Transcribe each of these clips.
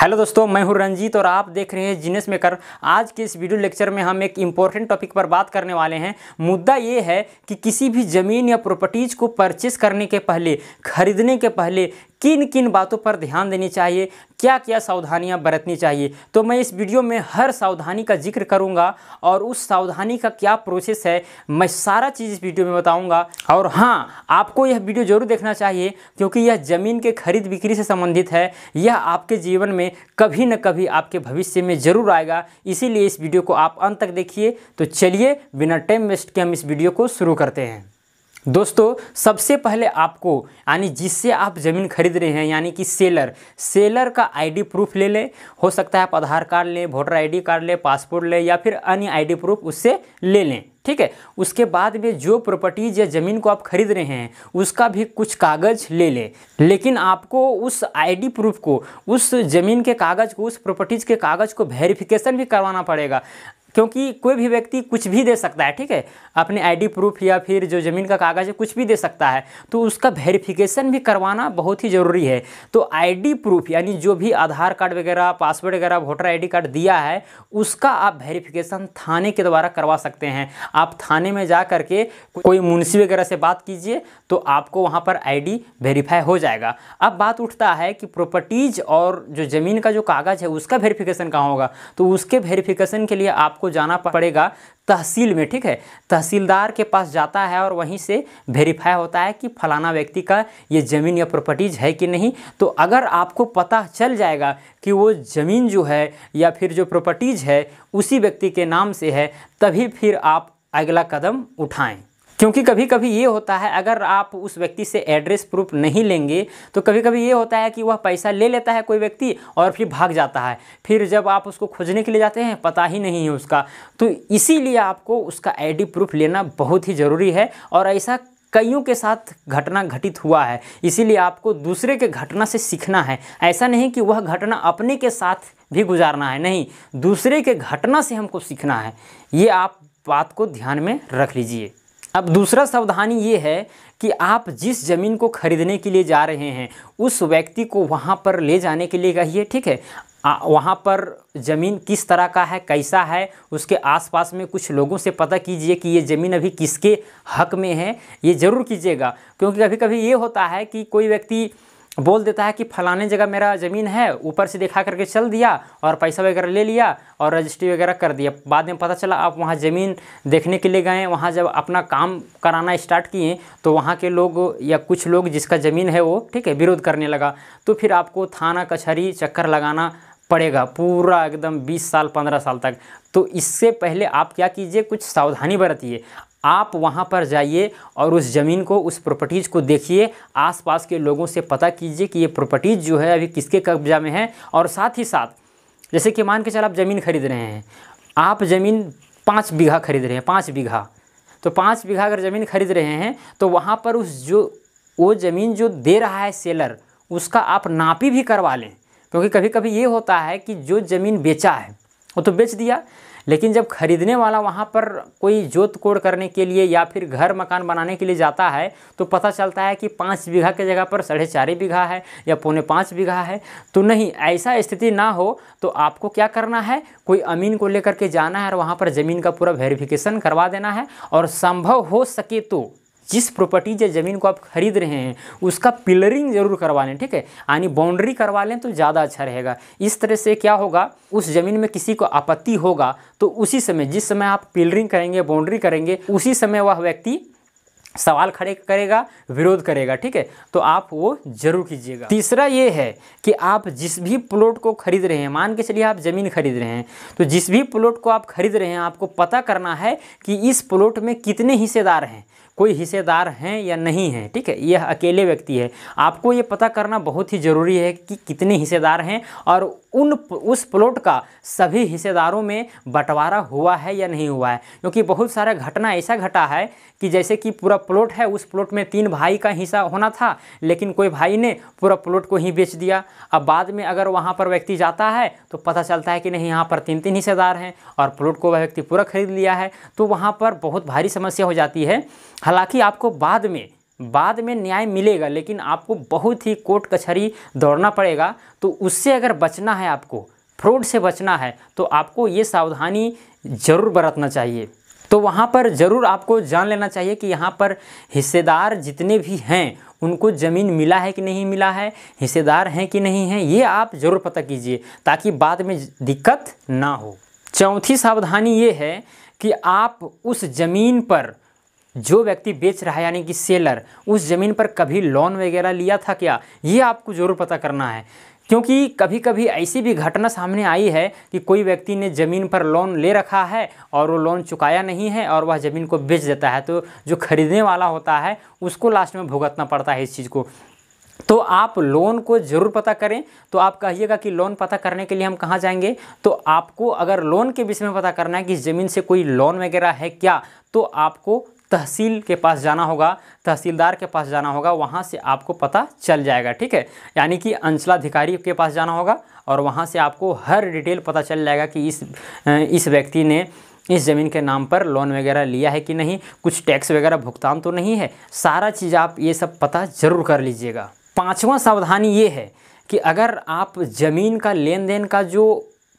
hello दोस्तों मैं हूं रंजीत और आप देख रहे हैं जीनेस मेकर आज के इस वीडियो लेक्चर में हम एक इम्पोर्टेंट टॉपिक पर बात करने वाले हैं मुद्दा ये है कि किसी भी ज़मीन या प्रॉपर्टीज़ को परचेस करने के पहले खरीदने के पहले किन किन बातों पर ध्यान देनी चाहिए क्या क्या सावधानियां बरतनी चाहिए तो मैं इस वीडियो में हर सावधानी का जिक्र करूंगा और उस सावधानी का क्या प्रोसेस है मैं सारा चीज़ इस वीडियो में बताऊंगा और हाँ आपको यह वीडियो जरूर देखना चाहिए क्योंकि यह ज़मीन के खरीद बिक्री से संबंधित है यह आपके जीवन में में कभी न कभी आपके भविष्य में ज़रूर आएगा इसीलिए इस वीडियो को आप अंत तक देखिए तो चलिए बिना टाइम वेस्ट के हम इस वीडियो को शुरू करते हैं दोस्तों सबसे पहले आपको यानी जिससे आप ज़मीन खरीद रहे हैं यानी कि सेलर सेलर का आईडी प्रूफ ले लें हो सकता है आप आधार कार्ड लें वोटर आईडी कार्ड लें पासपोर्ट लें या फिर अन्य आईडी प्रूफ उससे ले लें ठीक है उसके बाद में जो प्रॉपर्टीज़ या ज़मीन को आप खरीद रहे हैं उसका भी कुछ कागज़ ले लें लेकिन आपको उस आईडी प्रूफ को उस ज़मीन के कागज़ को उस प्रॉपर्टीज़ के कागज़ को वेरिफिकेशन भी करवाना पड़ेगा क्योंकि कोई भी व्यक्ति कुछ भी दे सकता है ठीक है अपने आईडी प्रूफ या फिर जो ज़मीन का कागज़ है कुछ भी दे सकता है तो उसका वेरिफिकेशन भी करवाना बहुत ही ज़रूरी है तो आईडी प्रूफ यानी जो भी आधार कार्ड वगैरह पासवर्ड वगैरह वोटर आईडी कार्ड दिया है उसका आप वेरिफिकेशन थाने के द्वारा करवा सकते हैं आप थाने में जा करके कोई मुंशी वगैरह से बात कीजिए तो आपको वहाँ पर डी वेरीफाई हो जाएगा अब बात उठता है कि प्रॉपर्टीज़ और जो ज़मीन का जो कागज़ है उसका वेरिफिकेशन कहाँ होगा तो उसके वेरिफिकेशन के लिए आपको जाना पड़ेगा तहसील में ठीक है तहसीलदार के पास जाता है और वहीं से वेरीफाई होता है कि फलाना व्यक्ति का ये ज़मीन या प्रॉपर्टीज़ है कि नहीं तो अगर आपको पता चल जाएगा कि वो ज़मीन जो है या फिर जो प्रॉपर्टीज़ है उसी व्यक्ति के नाम से है तभी फिर आप अगला कदम उठाएं क्योंकि कभी कभी ये होता है अगर आप उस व्यक्ति से एड्रेस प्रूफ नहीं लेंगे तो कभी कभी ये होता है कि वह पैसा ले लेता है कोई व्यक्ति और फिर भाग जाता है फिर जब आप उसको खोजने के लिए जाते हैं पता ही नहीं है उसका तो इसीलिए आपको उसका आईडी प्रूफ लेना बहुत ही ज़रूरी है और ऐसा कईयों के साथ घटना घटित हुआ है इसीलिए आपको दूसरे के घटना से सीखना है ऐसा नहीं कि वह घटना अपने के साथ भी गुजारना है नहीं दूसरे के घटना से हमको सीखना है ये आप बात को ध्यान में रख लीजिए अब दूसरा सावधानी ये है कि आप जिस ज़मीन को खरीदने के लिए जा रहे हैं उस व्यक्ति को वहाँ पर ले जाने के लिए कहिए ठीक है वहाँ पर ज़मीन किस तरह का है कैसा है उसके आसपास में कुछ लोगों से पता कीजिए कि ये ज़मीन अभी किसके हक में है ये ज़रूर कीजिएगा क्योंकि कभी कभी ये होता है कि कोई व्यक्ति बोल देता है कि फलाने जगह मेरा ज़मीन है ऊपर से दिखा करके चल दिया और पैसा वगैरह ले लिया और रजिस्ट्री वगैरह कर दिया बाद में पता चला आप वहाँ ज़मीन देखने के लिए गए वहाँ जब अपना काम कराना स्टार्ट किए तो वहाँ के लोग या कुछ लोग जिसका ज़मीन है वो ठीक है विरोध करने लगा तो फिर आपको थाना कचहरी चक्कर लगाना पड़ेगा पूरा एकदम 20 साल 15 साल तक तो इससे पहले आप क्या कीजिए कुछ सावधानी बरतिए आप वहाँ पर जाइए और उस ज़मीन को उस प्रॉपर्टीज़ को देखिए आसपास के लोगों से पता कीजिए कि ये प्रॉपर्टीज़ जो है अभी किसके कब्जा में है और साथ ही साथ जैसे कि मान के चल आप ज़मीन खरीद रहे हैं आप ज़मीन पाँच बीघा खरीद रहे हैं पाँच बीघा तो पाँच बीघा अगर ज़मीन खरीद रहे हैं तो वहाँ पर उस जो वो ज़मीन जो दे रहा है सेलर उसका आप नापी भी करवा लें क्योंकि कभी कभी ये होता है कि जो ज़मीन बेचा है वो तो बेच दिया लेकिन जब खरीदने वाला वहाँ पर कोई जोत कोड़ करने के लिए या फिर घर मकान बनाने के लिए जाता है तो पता चलता है कि पाँच बीघा के जगह पर साढ़े चार बीघा है या पौने पाँच बीघा है तो नहीं ऐसा स्थिति ना हो तो आपको क्या करना है कोई अमीन को लेकर के जाना है और वहाँ पर ज़मीन का पूरा वेरिफिकेशन करवा देना है और संभव हो सके तो जिस प्रॉपर्टी या ज़मीन को आप खरीद रहे हैं उसका पिलरिंग ज़रूर करवा लें ठीक है यानी बाउंड्री करवा लें तो ज़्यादा अच्छा रहेगा इस तरह से क्या होगा उस ज़मीन में किसी को आपत्ति होगा तो उसी समय जिस समय आप पिलरिंग करेंगे बाउंड्री करेंगे उसी समय वह व्यक्ति सवाल खड़े करेगा विरोध करेगा ठीक है तो आप वो जरूर कीजिएगा तीसरा ये है कि आप जिस भी प्लॉट को खरीद रहे हैं मान के चलिए आप ज़मीन खरीद रहे हैं तो जिस भी प्लॉट को आप खरीद रहे हैं आपको पता करना है कि इस प्लॉट में कितने हिस्सेदार हैं कोई हिस्सेदार हैं या नहीं है ठीक है यह अकेले व्यक्ति है आपको ये पता करना बहुत ही ज़रूरी है कि कितने हिस्सेदार हैं और उन उस प्लॉट का सभी हिस्सेदारों में बंटवारा हुआ है या नहीं हुआ है क्योंकि बहुत सारा घटना ऐसा घटा है कि जैसे कि पूरा प्लॉट है उस प्लॉट में तीन भाई का हिस्सा होना था लेकिन कोई भाई ने पूरा प्लॉट को ही बेच दिया अब बाद में अगर वहाँ पर व्यक्ति जाता है तो पता चलता है कि नहीं यहाँ पर तीन तीन हिस्सेदार हैं और प्लॉट को वह व्यक्ति पूरा खरीद लिया है तो वहाँ पर बहुत भारी समस्या हो जाती है हालांकि आपको बाद में बाद में न्याय मिलेगा लेकिन आपको बहुत ही कोर्ट कचहरी दौड़ना पड़ेगा तो उससे अगर बचना है आपको फ्रॉड से बचना है तो आपको ये सावधानी ज़रूर बरतना चाहिए तो वहाँ पर ज़रूर आपको जान लेना चाहिए कि यहाँ पर हिस्सेदार जितने भी हैं उनको ज़मीन मिला है कि नहीं मिला है हिस्सेदार हैं कि नहीं हैं ये आप ज़रूर पता कीजिए ताकि बाद में दिक्कत ना हो चौथी सावधानी ये है कि आप उस ज़मीन पर जो व्यक्ति बेच रहा है यानी कि सेलर उस ज़मीन पर कभी लोन वगैरह लिया था क्या ये आपको ज़रूर पता करना है क्योंकि कभी कभी ऐसी भी घटना सामने आई है कि कोई व्यक्ति ने ज़मीन पर लोन ले रखा है और वो लोन चुकाया नहीं है और वह ज़मीन को बेच देता है तो जो खरीदने वाला होता है उसको लास्ट में भुगतना पड़ता है इस चीज़ को तो आप लोन को ज़रूर पता करें तो आप कहिएगा कि लोन पता करने के लिए हम कहाँ जाएंगे तो आपको अगर लोन के विषय में पता करना है कि ज़मीन से कोई लोन वगैरह है क्या तो आपको तहसील के पास जाना होगा तहसीलदार के पास जाना होगा वहाँ से आपको पता चल जाएगा ठीक है यानी कि अंचलाधिकारी के पास जाना होगा और वहाँ से आपको हर डिटेल पता चल जाएगा कि इस इस व्यक्ति ने इस ज़मीन के नाम पर लोन वगैरह लिया है कि नहीं कुछ टैक्स वगैरह भुगतान तो नहीं है सारा चीज़ आप ये सब पता ज़रूर कर लीजिएगा पाँचवा सावधानी ये है कि अगर आप ज़मीन का लेन देन का जो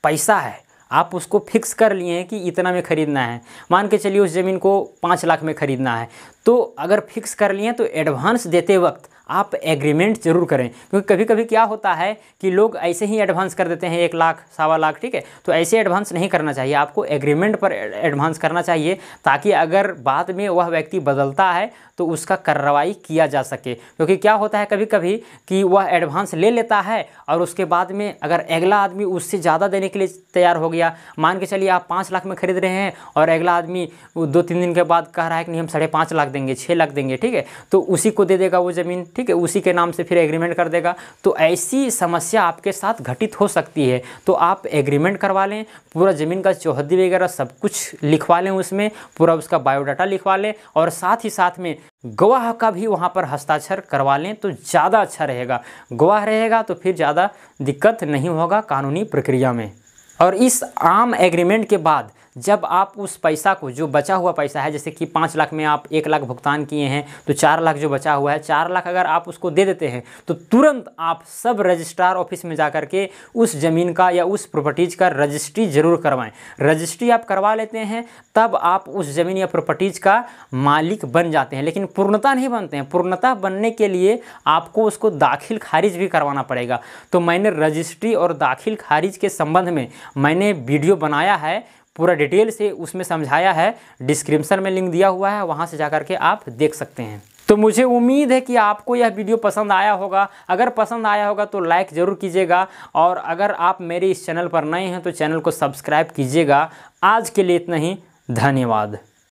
पैसा है आप उसको फिक्स कर लिए हैं कि इतना में ख़रीदना है मान के चलिए उस ज़मीन को पाँच लाख में ख़रीदना है तो अगर फिक्स कर लिए तो एडवांस देते वक्त आप एग्रीमेंट जरूर करें क्योंकि कभी कभी क्या होता है कि लोग ऐसे ही एडवांस कर देते हैं एक लाख सवा लाख ठीक है तो ऐसे एडवांस नहीं करना चाहिए आपको एग्रीमेंट पर एडवांस करना चाहिए ताकि अगर बाद में वह व्यक्ति बदलता है तो उसका कार्रवाई किया जा सके क्योंकि क्या होता है कभी कभी कि वह एडवांस ले लेता है और उसके बाद में अगर अगला आदमी उससे ज़्यादा देने के लिए तैयार हो गया मान के चलिए आप पाँच लाख में खरीद रहे हैं और अगला आदमी दो तीन दिन के बाद कह रहा है कि नहीं हम साढ़े पाँच लाख देंगे छः लाख देंगे ठीक है तो उसी को दे देगा वो ज़मीन ठीक है उसी के नाम से फिर एग्रीमेंट कर देगा तो ऐसी समस्या आपके साथ घटित हो सकती है तो आप एग्रीमेंट करवा लें पूरा ज़मीन का चौहदी वगैरह सब कुछ लिखवा लें उसमें पूरा उसका बायोडाटा लिखवा लें और साथ ही साथ में गवाह का भी वहाँ पर हस्ताक्षर करवा लें तो ज़्यादा अच्छा रहेगा गवाह रहेगा तो फिर ज़्यादा दिक्कत नहीं होगा कानूनी प्रक्रिया में और इस आम एग्रीमेंट के बाद जब आप उस पैसा को जो बचा हुआ पैसा है जैसे कि पाँच लाख में आप एक लाख भुगतान किए हैं तो चार लाख जो बचा हुआ है चार लाख अगर आप उसको दे देते हैं तो तुरंत आप सब रजिस्ट्रार ऑफिस में जा के उस ज़मीन का या उस प्रॉपर्टीज़ का रजिस्ट्री ज़रूर करवाएं रजिस्ट्री आप करवा लेते हैं तब आप उस ज़मीन या प्रॉपर्टीज़ का मालिक बन जाते हैं लेकिन पूर्णता नहीं बनते हैं पूर्णता बनने के लिए आपको उसको दाखिल खारिज भी करवाना पड़ेगा तो मैंने रजिस्ट्री और दाखिल खारिज के संबंध में मैंने वीडियो बनाया है पूरा डिटेल से उसमें समझाया है डिस्क्रिप्शन में लिंक दिया हुआ है वहाँ से जा करके आप देख सकते हैं तो मुझे उम्मीद है कि आपको यह वीडियो पसंद आया होगा अगर पसंद आया होगा तो लाइक ज़रूर कीजिएगा और अगर आप मेरे इस चैनल पर नए हैं तो चैनल को सब्सक्राइब कीजिएगा आज के लिए इतना ही धन्यवाद